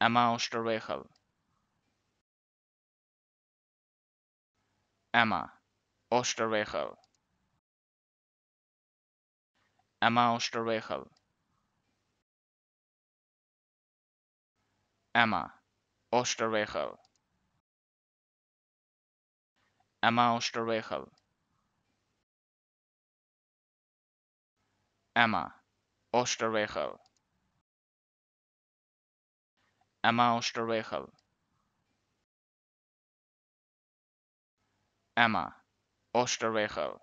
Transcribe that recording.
Emma vehicle. Emma, Osterwechel. Emma Osterwechel. Emma, Osterwechel. Emma Osterwechel. Emma, Osterwechel. Emma, Terwegel. Emma Osterwegel.